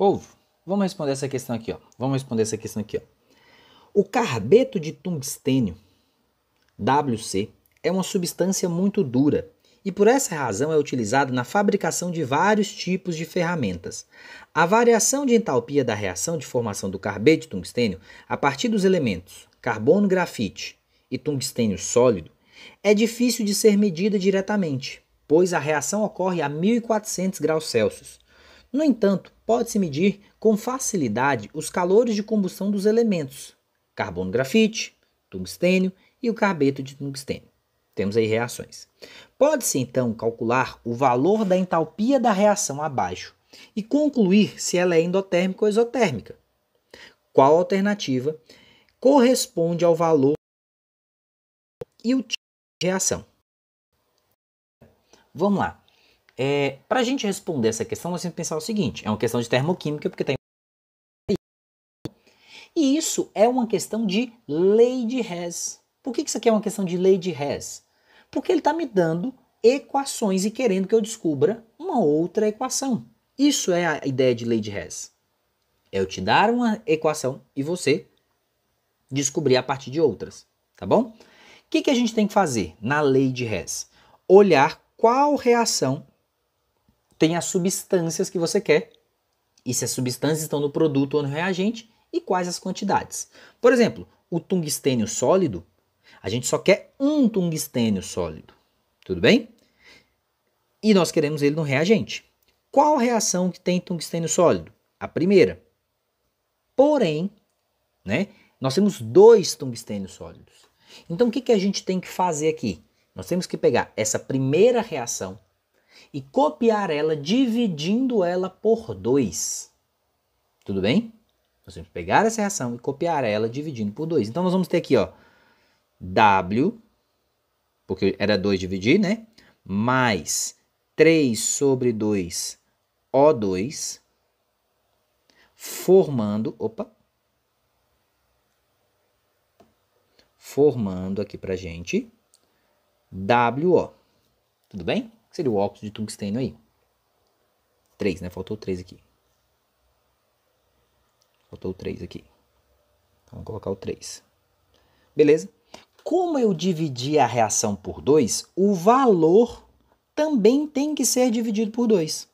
Povo, vamos responder essa questão aqui, ó. Vamos responder essa questão aqui, ó. O carbeto de tungstênio, WC, é uma substância muito dura e por essa razão é utilizado na fabricação de vários tipos de ferramentas. A variação de entalpia da reação de formação do carbeto de tungstênio a partir dos elementos carbono grafite e tungstênio sólido é difícil de ser medida diretamente, pois a reação ocorre a 1400 graus Celsius no entanto, pode-se medir com facilidade os calores de combustão dos elementos, carbono grafite, tungstênio e o carbeto de tungstênio. Temos aí reações. Pode-se então calcular o valor da entalpia da reação abaixo e concluir se ela é endotérmica ou exotérmica. Qual alternativa corresponde ao valor e o tipo de reação? Vamos lá. É, para a gente responder essa questão, nós temos que pensar o seguinte: é uma questão de termoquímica, porque tem. E isso é uma questão de lei de Hess. Por que isso aqui é uma questão de lei de Hess? Porque ele está me dando equações e querendo que eu descubra uma outra equação. Isso é a ideia de lei de Hess. É eu te dar uma equação e você descobrir a partir de outras, tá bom? O que, que a gente tem que fazer na lei de Hess? Olhar qual reação tem as substâncias que você quer e se as substâncias estão no produto ou no reagente e quais as quantidades. Por exemplo, o tungstênio sólido, a gente só quer um tungstênio sólido, tudo bem? E nós queremos ele no reagente. Qual reação que tem tungstênio sólido? A primeira. Porém, né, nós temos dois tungstênios sólidos. Então o que, que a gente tem que fazer aqui? Nós temos que pegar essa primeira reação e copiar ela dividindo ela por 2. Tudo bem? Nós vamos pegar essa reação e copiar ela dividindo por 2. Então nós vamos ter aqui, ó, W, porque era 2 dividir, né? Mais 3 sobre 2 O2 formando, opa, formando aqui pra gente WO. Tudo bem? que seria o óxido de tungstênio aí. Três, né? Faltou três aqui. Faltou o 3 aqui. Então, vamos colocar o 3. Beleza? Como eu dividi a reação por 2, o valor também tem que ser dividido por 2.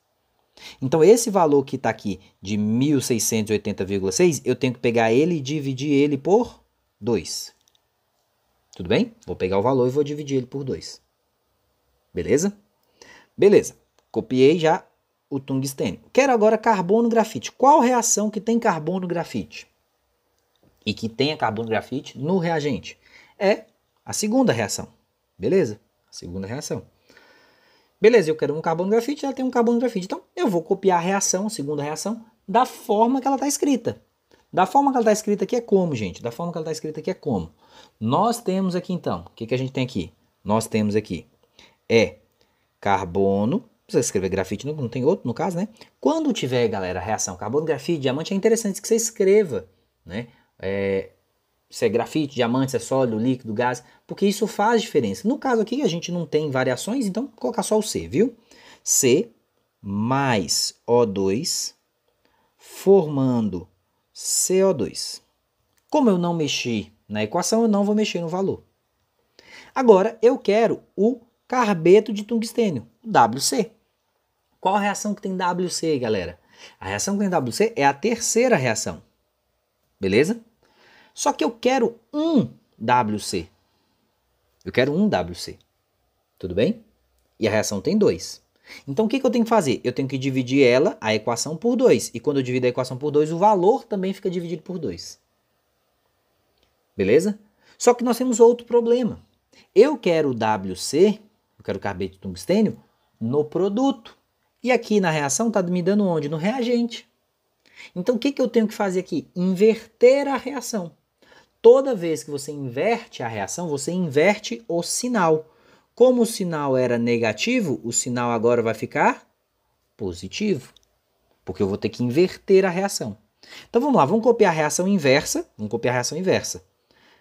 Então, esse valor que está aqui de 1680,6, eu tenho que pegar ele e dividir ele por 2. Tudo bem? Vou pegar o valor e vou dividir ele por 2. Beleza? Beleza, copiei já o tungstênio. Quero agora carbono grafite. Qual reação que tem carbono grafite? E que tenha carbono grafite no reagente? É a segunda reação. Beleza? A segunda reação. Beleza, eu quero um carbono grafite, ela tem um carbono grafite. Então, eu vou copiar a reação, a segunda reação, da forma que ela está escrita. Da forma que ela está escrita aqui é como, gente? Da forma que ela está escrita aqui é como? Nós temos aqui, então, o que, que a gente tem aqui? Nós temos aqui, é carbono. precisa escrever grafite, não, não tem outro no caso, né? Quando tiver, galera, reação carbono-grafite, diamante, é interessante que você escreva, né? É, se é grafite, diamante, se é sólido, líquido, gás, porque isso faz diferença. No caso aqui, a gente não tem variações, então vou colocar só o C, viu? C mais O2 formando CO2. Como eu não mexi na equação, eu não vou mexer no valor. Agora, eu quero o carbeto de tungstênio, WC. Qual a reação que tem WC, galera? A reação que tem WC é a terceira reação. Beleza? Só que eu quero um WC. Eu quero um WC. Tudo bem? E a reação tem dois. Então o que, que eu tenho que fazer? Eu tenho que dividir ela, a equação, por 2. E quando eu divido a equação por 2, o valor também fica dividido por 2. Beleza? Só que nós temos outro problema. Eu quero o WC Quero carbeto de tungstênio, no produto. E aqui na reação está me dando onde? No reagente. Então o que, que eu tenho que fazer aqui? Inverter a reação. Toda vez que você inverte a reação, você inverte o sinal. Como o sinal era negativo, o sinal agora vai ficar positivo, porque eu vou ter que inverter a reação. Então vamos lá, vamos copiar a reação inversa. Vamos copiar a reação inversa.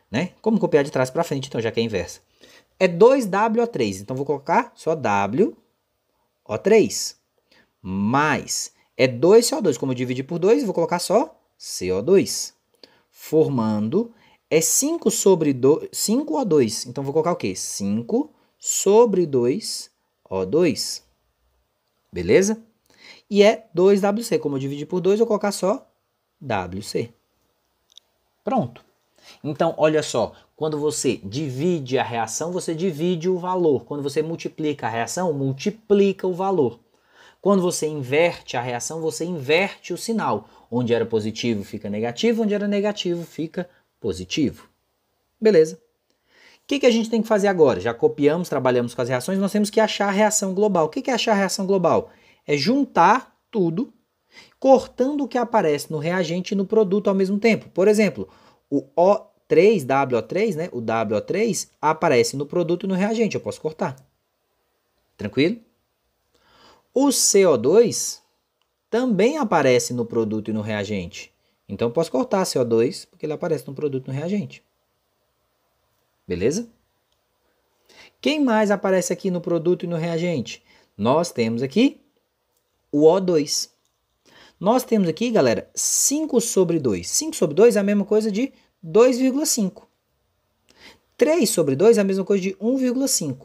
Né? Como copiar de trás para frente, então, já que é inversa é 2WO3. Então, vou colocar só WO3. Mais é 2CO2. Como eu dividi por 2, vou colocar só CO2. Formando é 5 sobre 5O2. Então, vou colocar o quê? 5 sobre 2O2. Beleza? E é 2WC. Como eu dividi por 2, vou colocar só WC. Pronto. Então, olha só, quando você divide a reação, você divide o valor. Quando você multiplica a reação, multiplica o valor. Quando você inverte a reação, você inverte o sinal. Onde era positivo fica negativo, onde era negativo fica positivo. Beleza. O que, que a gente tem que fazer agora? Já copiamos, trabalhamos com as reações, nós temos que achar a reação global. O que, que é achar a reação global? É juntar tudo, cortando o que aparece no reagente e no produto ao mesmo tempo. Por exemplo, o O3, WO3, né? O WO3 aparece no produto e no reagente, eu posso cortar. Tranquilo? O CO2 também aparece no produto e no reagente. Então eu posso cortar CO2 porque ele aparece no produto e no reagente. Beleza? Quem mais aparece aqui no produto e no reagente? Nós temos aqui o O2. Nós temos aqui, galera, 5 sobre 2. 5 sobre 2 é a mesma coisa de 2,5. 3 sobre 2 é a mesma coisa de 1,5.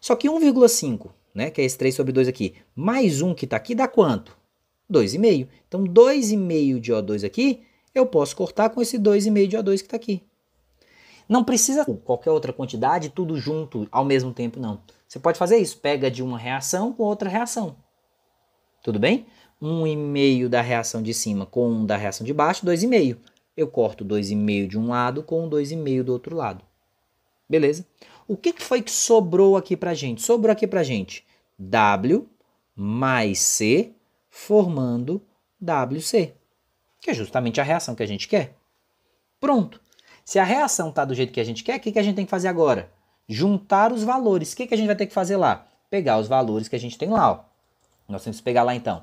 Só que 1,5, né, que é esse 3 sobre 2 aqui, mais 1 que está aqui, dá quanto? 2,5. Então, 2,5 de O2 aqui, eu posso cortar com esse 2,5 de O2 que está aqui. Não precisa qualquer outra quantidade, tudo junto ao mesmo tempo, não. Você pode fazer isso. Pega de uma reação com outra reação. Tudo bem? um e meio da reação de cima com um da reação de baixo, dois e meio. Eu corto dois e meio de um lado com dois e meio do outro lado. Beleza? O que foi que sobrou aqui para gente? Sobrou aqui para gente W mais C formando WC, que é justamente a reação que a gente quer. Pronto. Se a reação está do jeito que a gente quer, o que, que a gente tem que fazer agora? Juntar os valores. O que, que a gente vai ter que fazer lá? Pegar os valores que a gente tem lá. Ó. Nós temos que pegar lá então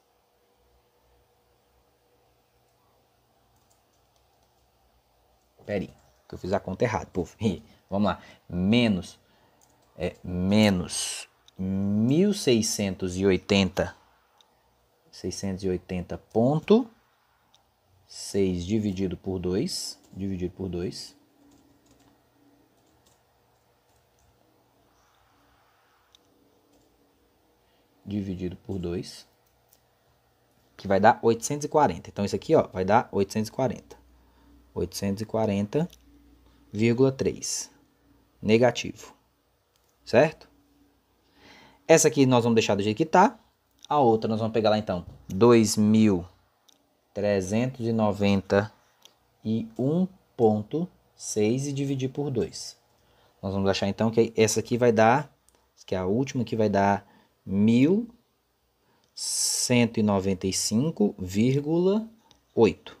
Pera aí, que eu fiz a conta errada. Puf, vamos lá. Menos, é, menos 1680, ponto 6 dividido por 2, dividido por 2. Dividido por 2, que vai dar 840. Então, isso aqui ó, vai dar 840. 840,3 negativo, certo? Essa aqui nós vamos deixar do jeito que está. A outra nós vamos pegar lá então 2.391.6 e dividir por 2. Nós vamos achar então que essa aqui vai dar, que é a última que vai dar 1.195,8.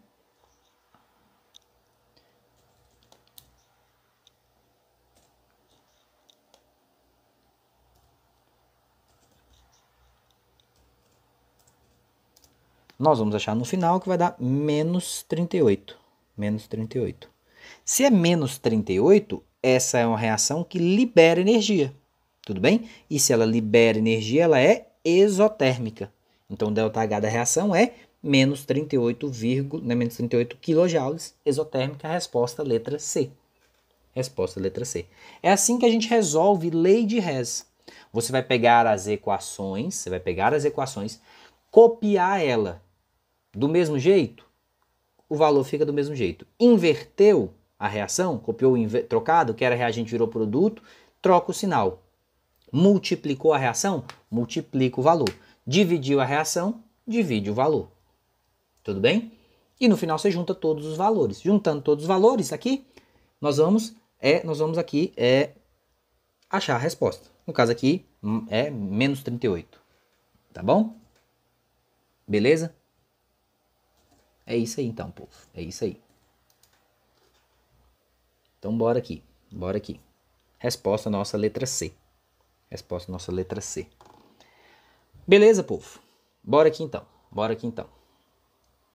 Nós vamos achar no final que vai dar menos 38. Menos 38. Se é menos 38, essa é uma reação que libera energia. Tudo bem? E se ela libera energia, ela é exotérmica. Então, ΔH da reação é menos 38, né, menos 38 kJ exotérmica, resposta letra C. Resposta letra C. É assim que a gente resolve lei de Hess. Você vai pegar as equações, você vai pegar as equações, copiar ela do mesmo jeito, o valor fica do mesmo jeito. Inverteu a reação, copiou o trocado, que era reagente virou produto, troca o sinal. Multiplicou a reação, multiplica o valor. Dividiu a reação, divide o valor. Tudo bem? E no final você junta todos os valores. Juntando todos os valores aqui, nós vamos é nós vamos aqui é achar a resposta. No caso aqui hum, é menos 38. Tá bom? Beleza? É isso aí então, povo. É isso aí. Então bora aqui. Bora aqui. Resposta nossa letra C. Resposta nossa letra C. Beleza, povo? Bora aqui então. Bora aqui então.